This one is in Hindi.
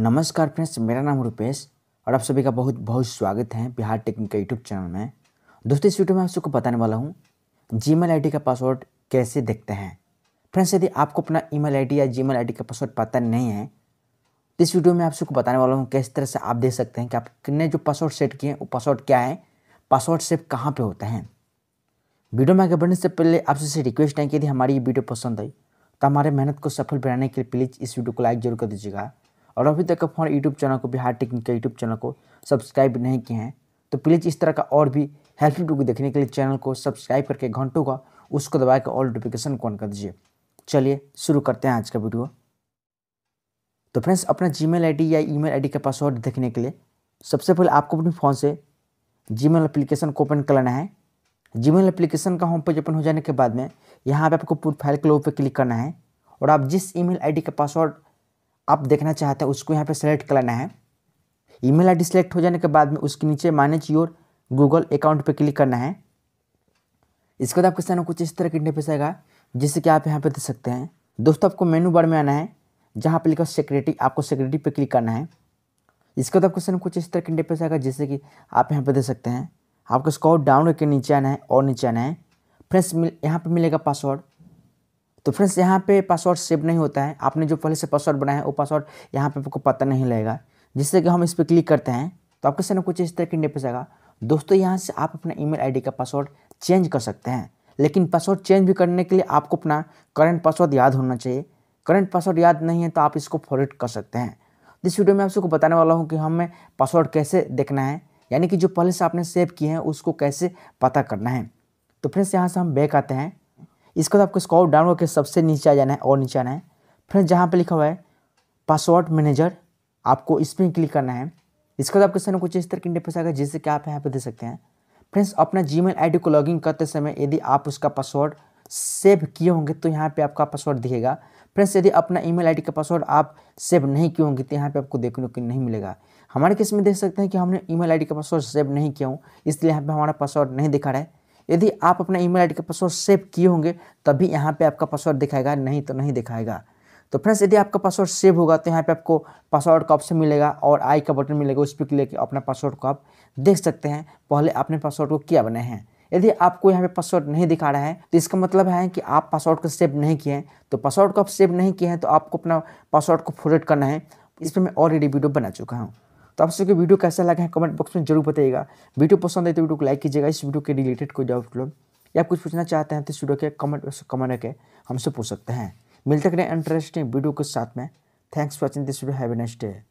नमस्कार फ्रेंड्स मेरा नाम रुपेश और आप सभी का बहुत बहुत स्वागत है बिहार टेक्निक का यूट्यूब चैनल में दोस्तों इस वीडियो में आप सबको बताने वाला हूँ जी मेल का पासवर्ड कैसे देखते हैं फ्रेंड्स यदि आपको अपना ई मेल या जी मेल का पासवर्ड पता नहीं है तो इस वीडियो में आप सबको बताने वाला हूँ किस तरह से आप देख सकते हैं कि आपने जो पासवर्ड सेट किए हैं वो पासवर्ड क्या है पासवर्ड सेफ कहाँ पर होते हैं वीडियो में आगे बढ़ने से पहले आपसे रिक्वेस्ट है कि यदि हमारी ये वीडियो पसंद आई तो हमारे मेहनत को सफल बनाने के लिए प्लीज़ इस वीडियो को लाइक जरूर कर दीजिएगा और अभी तक का हमारे यूट्यूब चैनल को बिहार टेक्निक के यूट्यूब चैनल को सब्सक्राइब नहीं किए हैं तो प्लीज़ इस तरह का और भी हेल्पफुल वीडियो देखने के लिए चैनल को सब्सक्राइब करके घंटों का उसको दबा के ऑल नोटिफिकेशन को ऑन कर दीजिए चलिए शुरू करते हैं आज का वीडियो तो फ्रेंड्स अपना जी मेल या ई मेल का पासवर्ड देखने के लिए सबसे पहले आपको अपने फ़ोन से मेल अप्लीकेशन को ओपन करना है जी मेल एप्लीकेशन का होम पेज ओपन हो जाने के बाद में यहाँ पे आपको प्रोफाइल के लोगों पर क्लिक करना है और आप जिस ईमेल आईडी का पासवर्ड आप देखना चाहते हैं उसको यहाँ पे सेलेक्ट करना है ईमेल आईडी सेलेक्ट हो जाने के बाद में उसके नीचे मैनेज योर गूगल अकाउंट पे क्लिक करना है इसके बाद आपके सामने कुछ इस तरह का इंटरफेस आएगा जिससे कि आप यहाँ पे देख सकते हैं दोस्तों आपको मेनू बार में आना है जहाँ पर लिखा सिक्योरिटी आपको सिक्योरिटी पर क्लिक करना है इसके बाद आपके सामने कुछ इस तरह का इंटरफेस आएगा जिससे कि आप यहाँ पर देख सकते हैं आपको स्कॉट डाउन करके नीचे आना है और नीचे आना है फ्रेंड्स यहाँ पर मिलेगा पासवर्ड तो फ्रेंड्स यहाँ पे पासवर्ड सेव नहीं होता है आपने जो पहले से पासवर्ड बनाया है वो पासवर्ड यहाँ पे आपको पता नहीं लगेगा जिससे कि हम इस पर क्लिक करते हैं तो आपके सामने कुछ इस तरह की इंडिया पेगा दोस्तों यहाँ से आप अपना ईमेल आईडी का पासवर्ड चेंज कर सकते हैं लेकिन पासवर्ड चेंज भी करने के लिए आपको अपना करंट पासवर्ड याद होना चाहिए करंट पासवर्ड याद नहीं है तो आप इसको फॉरवर्ड कर सकते हैं इस वीडियो में आप सबको बताने वाला हूँ कि हमें पासवर्ड कैसे देखना है यानी कि जो पहले से आपने सेव किए हैं उसको कैसे पता करना है तो फ्रेंड्स यहाँ से हम बैक आते हैं इसके बाद तो आपको स्कॉप डाउन करके सबसे नीचे आ जाना है और नीचे आना है फ्रेंड्स जहाँ पर लिखा हुआ है पासवर्ड मैनेजर आपको इस पर क्लिक करना है इसके बाद तो आपके सामने कुछ इस तरह की इंटरफेस आएगा जिससे कि आप यहाँ पर दे सकते हैं फ्रेंड्स अपना जी मेल को लॉगिन करते समय यदि आप उसका पासवर्ड सेव किए होंगे तो यहाँ पे आपका पासवर्ड दिखेगा फ्रेंड्स यदि अपना ईमेल आईडी का पासवर्ड आप सेव नहीं किए होंगे तो यहाँ पे आपको देखने को नहीं मिलेगा हमारे केस में देख सकते हैं कि हमने ईमेल आईडी का पासवर्ड सेव नहीं किया हूँ इसलिए यहाँ पर हमारा पासवर्ड नहीं दिखा रहा है यदि आप अपना ईमेल आईडी का पासवर्ड सेव किए होंगे तभी यहाँ पे आपका पासवर्ड दिखाएगा नहीं तो नहीं दिखाएगा तो फ्रेंड्स यदि आपका पासवर्ड सेव होगा तो यहाँ पे आपको पासवर्ड का ऑप्शन मिलेगा और आई का बटन मिलेगा उस पर क्लिक अपना पासवर्ड को आप देख सकते हैं पहले आपने पासवर्ड को क्या बनाए हैं यदि आपको यहाँ पे पासवर्ड नहीं दिखा रहा है तो इसका मतलब है कि आप पासवर्ड को सेव नहीं किए हैं तो पासवर्ड को आप सेव नहीं किए हैं तो आपको अपना पासवर्ड को फॉरवर्ड करना है इस पर मैं ऑलरेडी वीडियो बना चुका हूँ तो आप सबको वीडियो कैसा लगा है कमेंट बॉक्स में जरूर बताइएगा वीडियो पसंद आए तो वीडियो को लाइक कीजिएगा इस वीडियो के रिलेटेड कोई डाउट लोग मतलब या कुछ पूछना चाहते हैं तो इस वीडियो के कमेंट बॉक्स कमेंट करके हमसे पूछ सकते हैं मिलते हैं इंटरेस्टिंग वीडियो के साथ में thanks for watching this video have a next day